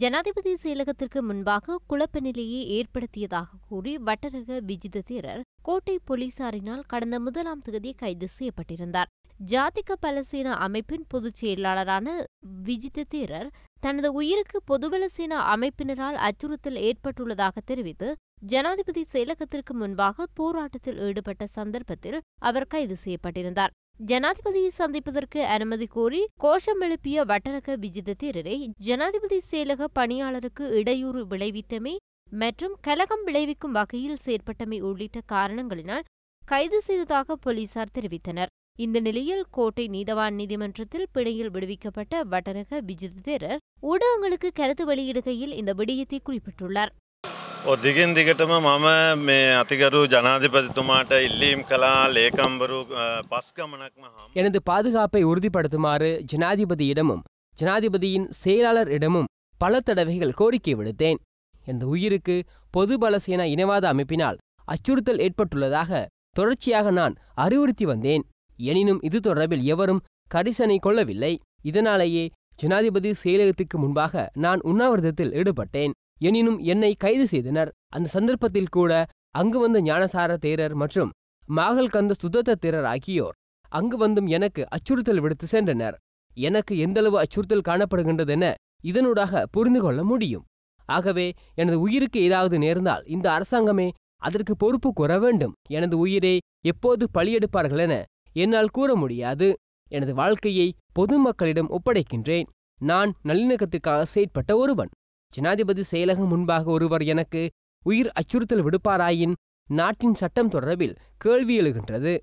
ஜனாதிபதி செயலகத்திற்கு முன்பாக குழப்ப நிலையை ஏற்படுத்தியதாக கூறி வட்டரக விஜித தேரர் கோட்டை போலீசாரினால் கடந்த முதலாம் தேதி கைது செய்யப்பட்டிருந்தார் ஜாதிக பலசேன அமைப்பின் பொதுச் செயலாளரான விஜித தேரர் தனது உயிருக்கு பொதுபலசேன அமைப்பினரால் அச்சுறுத்தல் ஏற்பட்டுள்ளதாக தெரிவித்து ஜனாதிபதி செயலகத்திற்கு முன்பாக போராட்டத்தில் ஈடுபட்ட சந்தர்ப்பத்தில் அவர் கைது செய்யப்பட்டிருந்தார் ஜனாதிபதியை சந்திப்பதற்கு அனுமதி கோரி கோஷம் எழுப்பிய வட்டரக தேரரை ஜனாதிபதி செயலக பணியாளருக்கு இடையூறு விளைவித்தமை மற்றும் கலகம் விளைவிக்கும் வகையில் செயற்பட்டமை உள்ளிட்ட காரணங்களினால் கைது செய்ததாக போலீசார் தெரிவித்தனர் இந்த நிலையில் கோட்டை நீதவான் நீதிமன்றத்தில் பிணையில் விடுவிக்கப்பட்ட வட்டரக விஜித தேரர் ஊடகங்களுக்கு கருத்து வெளியிடுகையில் இந்த விடயத்தை குறிப்பிட்டுள்ளார் දිගින් දිගටම මම මේ අතිකරු ජනාධිපතිතුමාට ඉල්ලීම් කලා ලේකම්බරු පස්කමනක්ම හම්. எனது பாதுகாப்பை உறுதிப்படுத்துமாறு ஜனாதிபதியிடமும் ஜனாதிபதியின் செயலாளர் இடமும் பல தடவைகள் கோரிக்கை விடுத்தேன் எனது உயிருக்கு பொது பலசேனா இனவாத அமைப்பினால் அச்சுறுத்தல் ஏற்பட்டுள்ளதாக தொடர்ச்சியாக நான் அறிவுறுத்தி வந்தேன் எனினும் இது தொடர்பில் எவரும் கரிசனை கொள்ளவில்லை இதனாலேயே ஜனாதிபதி செயலகத்துக்கு முன்பாக நான் உண்ணாவிரதத்தில் ஈடுபட்டேன் எனினும் என்னை கைது செய்தனர் அந்த சந்தர்ப்பத்தில் கூட அங்கு வந்த ஞானசார தேரர் மற்றும் மாகல்கந்த சுதத்த தேரர் ஆகியோர் அங்கு வந்தும் எனக்கு அச்சுறுத்தல் விடுத்து சென்றனர் எனக்கு எந்தளவு அச்சுறுத்தல் காணப்படுகின்றதென இதனூடாக புரிந்து கொள்ள முடியும் ஆகவே எனது உயிருக்கு ஏதாவது நேர்ந்தால் இந்த அரசாங்கமே அதற்கு பொறுப்பு கூற வேண்டும் எனது உயிரை எப்போது பழியெடுப்பார்கள் என என்னால் கூற முடியாது எனது வாழ்க்கையை பொதுமக்களிடம் ஒப்படைக்கின்றேன் நான் நல்லிணக்கத்திற்காக செயற்பட்ட ஒருவன் ஜனாதிபதி செயலகம் முன்பாக ஒருவர் எனக்கு உயிர் அச்சுறுத்தல் விடுப்பாராயின் நாட்டின் சட்டம் தொடர்பில் கேள்வி எழுகின்றது